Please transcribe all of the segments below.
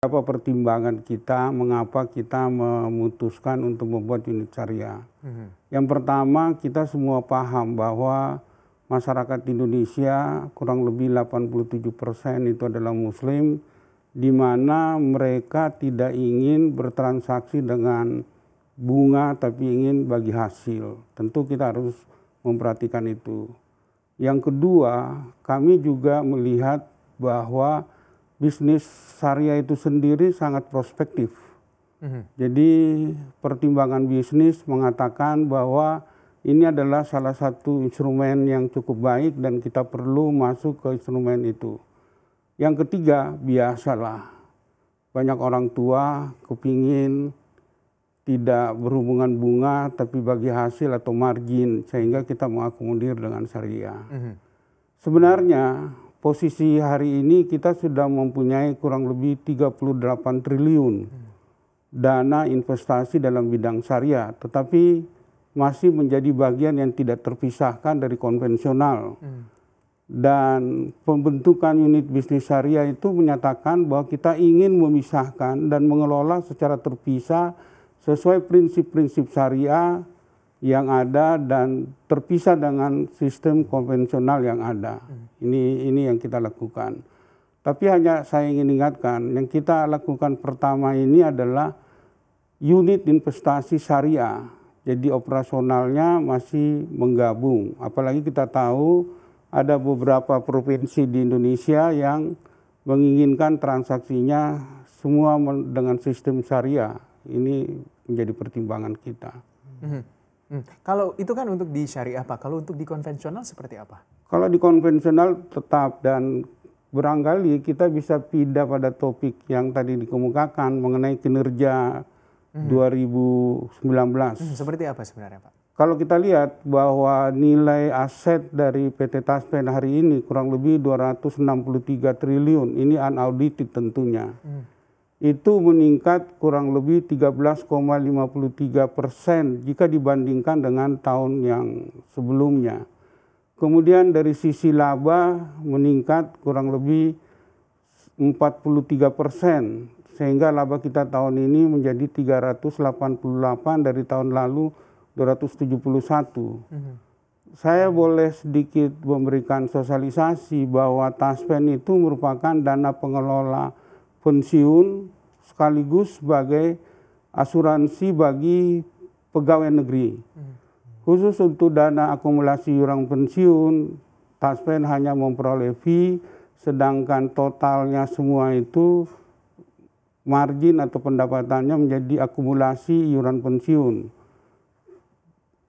Apa pertimbangan kita mengapa kita memutuskan untuk membuat unit syariah? Hmm. Yang pertama kita semua paham bahwa masyarakat Indonesia kurang lebih 87 persen itu adalah Muslim, di mana mereka tidak ingin bertransaksi dengan bunga tapi ingin bagi hasil. Tentu kita harus memperhatikan itu. Yang kedua, kami juga melihat bahwa bisnis syariah itu sendiri sangat prospektif. Mm-hmm. Jadi pertimbangan bisnis mengatakan bahwa ini adalah salah satu instrumen yang cukup baik dan kita perlu masuk ke instrumen itu. Yang ketiga, biasalah. Banyak orang tua kepingin tidak berhubungan bunga tapi bagi hasil atau margin sehingga kita mengakomodir dengan syariah. Mm-hmm. Sebenarnya posisi hari ini kita sudah mempunyai kurang lebih 38 triliun dana investasi dalam bidang syariah, tetapi masih menjadi bagian yang tidak terpisahkan dari konvensional. Dan pembentukan unit bisnis syariah itu menyatakan bahwa kita ingin memisahkan dan mengelola secara terpisah sesuai prinsip-prinsip syariah yang ada dan terpisah dengan sistem konvensional yang ada. Hmm. Ini ini yang kita lakukan. Tapi hanya saya ingin ingatkan, yang kita lakukan pertama ini adalah unit investasi syariah. Jadi operasionalnya masih menggabung. Apalagi kita tahu ada beberapa provinsi di Indonesia yang menginginkan transaksinya semua dengan sistem syariah. Ini menjadi pertimbangan kita. Mm -hmm. Hmm. Kalau itu kan untuk di syariah Pak, kalau untuk di konvensional seperti apa? Kalau di konvensional tetap dan berangkali kita bisa pindah pada topik yang tadi dikemukakan mengenai kinerja hmm. 2019. Hmm, seperti apa sebenarnya Pak? Kalau kita lihat bahwa nilai aset dari PT Taspen hari ini kurang lebih 263 triliun, ini unaudited tentunya. Hmm itu meningkat kurang lebih 13,53 persen jika dibandingkan dengan tahun yang sebelumnya. Kemudian dari sisi laba meningkat kurang lebih 43 persen sehingga laba kita tahun ini menjadi 388 dari tahun lalu 271. Mm-hmm. Saya boleh sedikit memberikan sosialisasi bahwa Taspen itu merupakan dana pengelola pensiun sekaligus sebagai asuransi bagi pegawai negeri. Hmm. Khusus untuk dana akumulasi orang pensiun, Taspen hanya memperoleh fee, sedangkan totalnya semua itu margin atau pendapatannya menjadi akumulasi iuran pensiun.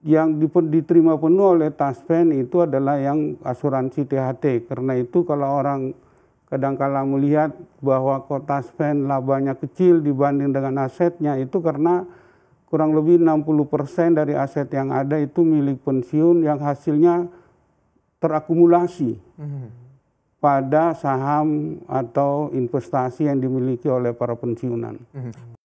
Yang diterima penuh oleh Taspen itu adalah yang asuransi THT. Karena itu kalau orang Kadangkala melihat bahwa kota Sven labanya kecil dibanding dengan asetnya itu karena kurang lebih 60% dari aset yang ada itu milik pensiun yang hasilnya terakumulasi hmm. pada saham atau investasi yang dimiliki oleh para pensiunan. Hmm.